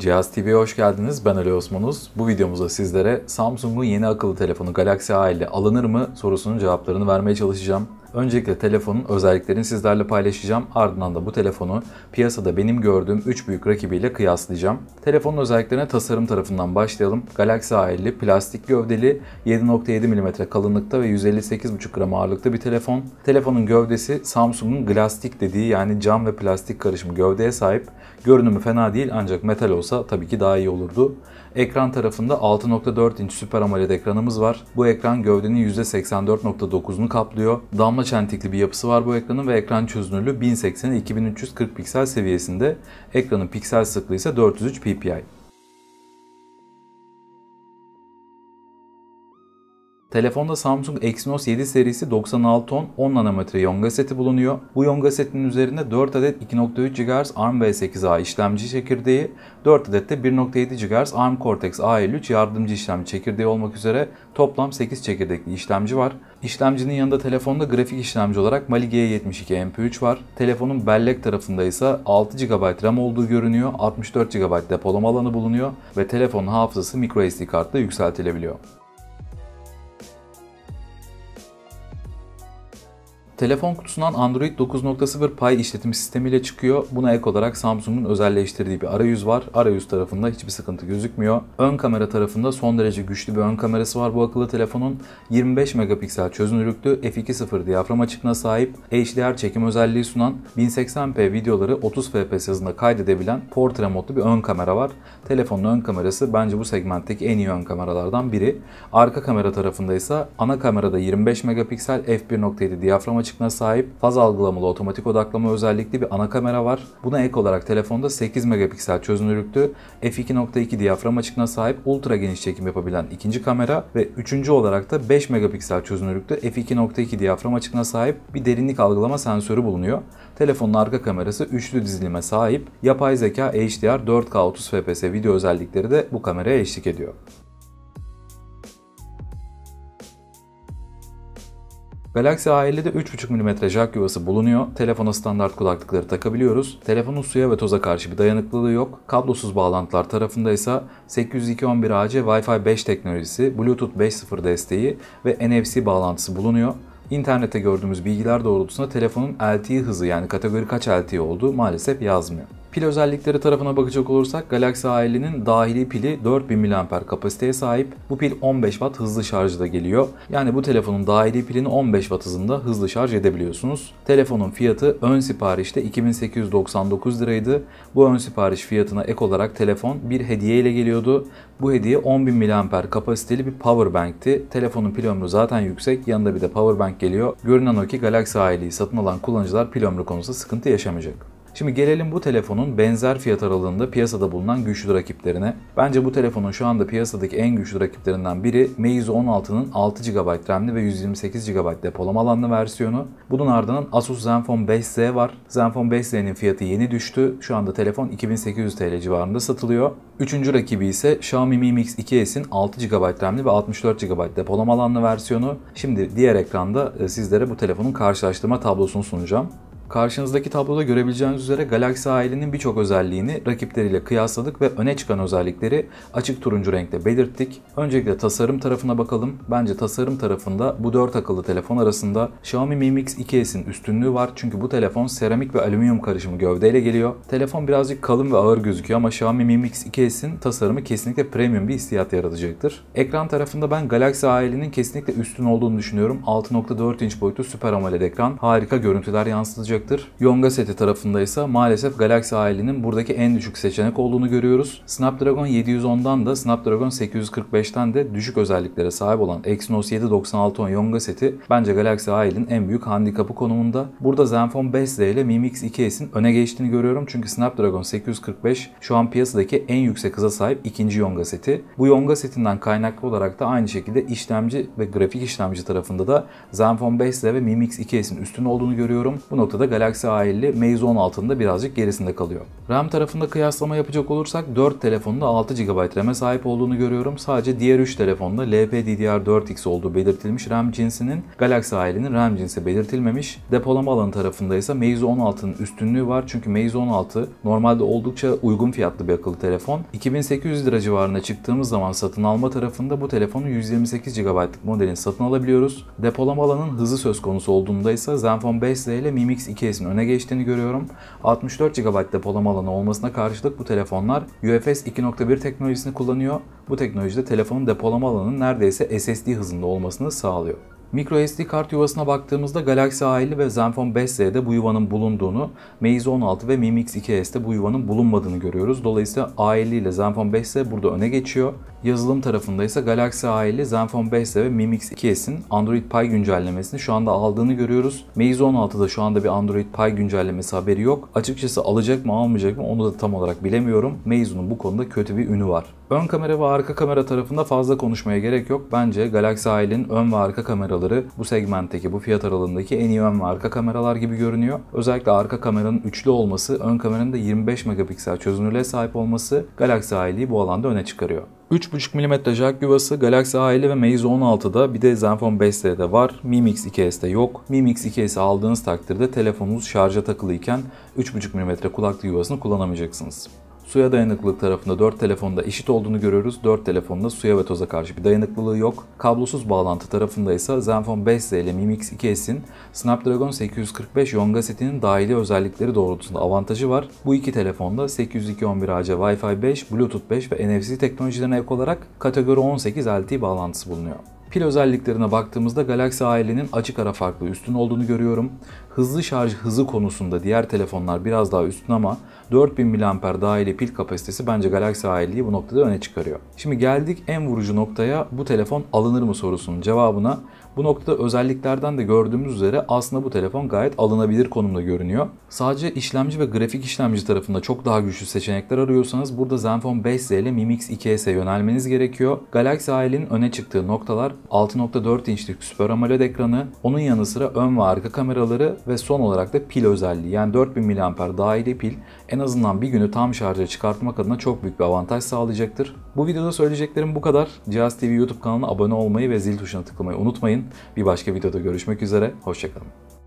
Cihaz TV'ye hoş geldiniz. Ben Ali Osmanuz. Bu videomuzda sizlere Samsung'un yeni akıllı telefonu Galaxy A ile alınır mı sorusunun cevaplarını vermeye çalışacağım. Öncelikle telefonun özelliklerini sizlerle paylaşacağım. Ardından da bu telefonu piyasada benim gördüğüm 3 büyük rakibiyle kıyaslayacağım. Telefonun özelliklerine tasarım tarafından başlayalım. Galaxy A50 plastik gövdeli, 7.7 mm kalınlıkta ve 158,5 gram ağırlıkta bir telefon. Telefonun gövdesi Samsung'un Glastik dediği yani cam ve plastik karışımı gövdeye sahip. Görünümü fena değil ancak metal olsa tabii ki daha iyi olurdu. Ekran tarafında 6.4 inç Super AMOLED ekranımız var. Bu ekran gövdenin %84.9'unu kaplıyor. Damla çentikli bir yapısı var bu ekranın ve ekran çözünürlüğü 1080'e 2340 piksel seviyesinde. Ekranın piksel sıklığı ise 403 ppi. Telefonda Samsung Exynos 7 serisi 96 ton 10 nanometre yonga seti bulunuyor. Bu yonga setinin üzerinde 4 adet 2.3 GHz ARM V8A işlemci çekirdeği, 4 adet de 1.7 GHz ARM Cortex A53 yardımcı işlemci çekirdeği olmak üzere toplam 8 çekirdekli işlemci var. İşlemcinin yanında telefonda grafik işlemci olarak Mali G72 MP3 var. Telefonun bellek tarafında ise 6 GB RAM olduğu görünüyor, 64 GB depolama alanı bulunuyor ve telefonun hafızası microSD kartla yükseltilebiliyor. Telefon kutusundan Android 9.0 Pie işletim sistemiyle çıkıyor. Buna ek olarak Samsung'un özelleştirdiği bir arayüz var. Arayüz tarafında hiçbir sıkıntı gözükmüyor. Ön kamera tarafında son derece güçlü bir ön kamerası var bu akıllı telefonun. 25 megapiksel çözünürlüklü f2.0 diyafram açıklığına sahip HDR çekim özelliği sunan 1080p videoları 30 fps hızında kaydedebilen portre modlu bir ön kamera var. Telefonun ön kamerası bence bu segmentteki en iyi ön kameralardan biri. Arka kamera tarafında ise ana kamerada 25 megapiksel f1.7 diyafram açıklığı açıklığına sahip faz algılamalı otomatik odaklama özellikli bir ana kamera var. Buna ek olarak telefonda 8 megapiksel çözünürlüklü f2.2 diyafram açıklığına sahip ultra geniş çekim yapabilen ikinci kamera ve üçüncü olarak da 5 megapiksel çözünürlüklü f2.2 diyafram açıklığına sahip bir derinlik algılama sensörü bulunuyor. Telefonun arka kamerası üçlü dizilime sahip. Yapay zeka HDR 4K 30 FPS video özellikleri de bu kameraya eşlik ediyor. Galaxy A50'de 3.5 mm jack yuvası bulunuyor. Telefona standart kulaklıkları takabiliyoruz. Telefonun suya ve toza karşı bir dayanıklılığı yok. Kablosuz bağlantılar tarafında ise 802.11ac Wi-Fi 5 teknolojisi, Bluetooth 5.0 desteği ve NFC bağlantısı bulunuyor. İnternette gördüğümüz bilgiler doğrultusunda telefonun LTE hızı yani kategori kaç LTE olduğu maalesef yazmıyor. Pil özellikleri tarafına bakacak olursak Galaxy A50'nin dahili pili 4000 mAh kapasiteye sahip. Bu pil 15 Watt hızlı şarjda geliyor. Yani bu telefonun dahili pilini 15 Watt hızında hızlı şarj edebiliyorsunuz. Telefonun fiyatı ön siparişte 2899 liraydı. Bu ön sipariş fiyatına ek olarak telefon bir hediye ile geliyordu. Bu hediye 10.000 mAh kapasiteli bir power bank'ti. Telefonun pil ömrü zaten yüksek. Yanında bir de power bank geliyor. Görünen o ki Galaxy A50'yi satın alan kullanıcılar pil ömrü konusunda sıkıntı yaşamayacak. Şimdi gelelim bu telefonun benzer fiyat aralığında piyasada bulunan güçlü rakiplerine. Bence bu telefonun şu anda piyasadaki en güçlü rakiplerinden biri Meizu 16'nın 6 GB RAM'li ve 128 GB depolama alanlı versiyonu. Bunun ardından Asus Zenfone 5Z var. Zenfone 5Z'nin fiyatı yeni düştü. Şu anda telefon 2800 TL civarında satılıyor. Üçüncü rakibi ise Xiaomi Mi Mix 2S'in 6 GB RAM'li ve 64 GB depolama alanlı versiyonu. Şimdi diğer ekranda e, sizlere bu telefonun karşılaştırma tablosunu sunacağım. Karşınızdaki tabloda görebileceğiniz üzere Galaxy ailenin birçok özelliğini rakipleriyle kıyasladık ve öne çıkan özellikleri açık turuncu renkte belirttik. Öncelikle tasarım tarafına bakalım. Bence tasarım tarafında bu 4 akıllı telefon arasında Xiaomi Mi Mix 2S'in üstünlüğü var çünkü bu telefon seramik ve alüminyum karışımı gövdeyle geliyor. Telefon birazcık kalın ve ağır gözüküyor ama Xiaomi Mi Mix 2S'in tasarımı kesinlikle premium bir hissiyat yaratacaktır. Ekran tarafında ben Galaxy ailenin kesinlikle üstün olduğunu düşünüyorum. 6.4 inç boyutlu Super AMOLED ekran harika görüntüler yansıtacak olacaktır. Yonga seti tarafında ise maalesef Galaxy ailenin buradaki en düşük seçenek olduğunu görüyoruz. Snapdragon 710'dan da Snapdragon 845'ten de düşük özelliklere sahip olan Exynos 796 Yonga seti bence Galaxy ailenin en büyük handikapı konumunda. Burada Zenfone 5Z ile Mi Mix 2S'in öne geçtiğini görüyorum çünkü Snapdragon 845 şu an piyasadaki en yüksek hıza sahip ikinci Yonga seti. Bu Yonga setinden kaynaklı olarak da aynı şekilde işlemci ve grafik işlemci tarafında da Zenfone 5Z ve Mi Mix 2S'in üstün olduğunu görüyorum. Bu noktada Galaxy A50 Meizu altında birazcık gerisinde kalıyor. RAM tarafında kıyaslama yapacak olursak 4 telefonda 6 GB RAM'e sahip olduğunu görüyorum. Sadece diğer 3 telefonda LPDDR4X olduğu belirtilmiş RAM cinsinin Galaxy A50'nin RAM cinsi belirtilmemiş. Depolama alanı tarafında ise Meizu 16'nın üstünlüğü var çünkü Meizu 16 normalde oldukça uygun fiyatlı bir akıllı telefon. 2800 lira civarına çıktığımız zaman satın alma tarafında bu telefonu 128 GB'lık modelin satın alabiliyoruz. Depolama alanın hızı söz konusu olduğunda ise Zenfone 5Z ile Mi Mix 2 2S'in öne geçtiğini görüyorum. 64 GB depolama alanı olmasına karşılık bu telefonlar UFS 2.1 teknolojisini kullanıyor. Bu teknolojide telefonun depolama alanının neredeyse SSD hızında olmasını sağlıyor. Micro SD kart yuvasına baktığımızda Galaxy A50 ve Zenfone 5Z'de bu yuvanın bulunduğunu, Meizu 16 ve Mi Mix 2 sde bu yuvanın bulunmadığını görüyoruz. Dolayısıyla A50 ile Zenfone 5Z burada öne geçiyor. Yazılım tarafında ise Galaxy A50, Zenfone 5 ve Mi Mix 2S'in Android Pie güncellemesini şu anda aldığını görüyoruz. Meizu 16'da şu anda bir Android Pie güncellemesi haberi yok. Açıkçası alacak mı almayacak mı onu da tam olarak bilemiyorum. Meizu'nun bu konuda kötü bir ünü var. Ön kamera ve arka kamera tarafında fazla konuşmaya gerek yok. Bence Galaxy A50'nin ön ve arka kameraları bu segmentteki, bu fiyat aralığındaki en iyi ön ve arka kameralar gibi görünüyor. Özellikle arka kameranın üçlü olması, ön kameranın da 25 megapiksel çözünürlüğe sahip olması Galaxy A50'yi bu alanda öne çıkarıyor. 3.5 mm jack yuvası Galaxy A50 ve Meizu 16'da bir de Zenfone 5S'de var. Mi Mix 2S'de yok. Mi Mix 2S'i aldığınız takdirde telefonunuz şarja takılıyken 3.5 mm kulaklık yuvasını kullanamayacaksınız. Suya dayanıklılık tarafında 4 telefonda eşit olduğunu görüyoruz. 4 telefonda suya ve toza karşı bir dayanıklılığı yok. Kablosuz bağlantı tarafında ise Zenfone 5Z ile Mi Mix 2S'in Snapdragon 845 Yonga setinin dahili özellikleri doğrultusunda avantajı var. Bu iki telefonda 802.11ac Wi-Fi 5, Bluetooth 5 ve NFC teknolojilerine ek olarak kategori 18 LTE bağlantısı bulunuyor. Pil özelliklerine baktığımızda Galaxy A50'nin açık ara farklı üstün olduğunu görüyorum. Hızlı şarj hızı konusunda diğer telefonlar biraz daha üstün ama 4000 mAh dahili pil kapasitesi bence Galaxy a bu noktada öne çıkarıyor. Şimdi geldik en vurucu noktaya bu telefon alınır mı sorusunun cevabına bu noktada özelliklerden de gördüğümüz üzere aslında bu telefon gayet alınabilir konumda görünüyor. Sadece işlemci ve grafik işlemci tarafında çok daha güçlü seçenekler arıyorsanız burada Zenfone 5Z ile Mi Mix 2S'e yönelmeniz gerekiyor. Galaxy Ail'in öne çıktığı noktalar 6.4 inçlik Super AMOLED ekranı, onun yanı sıra ön ve arka kameraları ve son olarak da pil özelliği yani 4000 mAh dahili pil en azından bir günü tam şarja çıkartmak adına çok büyük bir avantaj sağlayacaktır. Bu videoda söyleyeceklerim bu kadar. Cihaz TV YouTube kanalına abone olmayı ve zil tuşuna tıklamayı unutmayın. Bir başka videoda görüşmek üzere, hoşçakalın.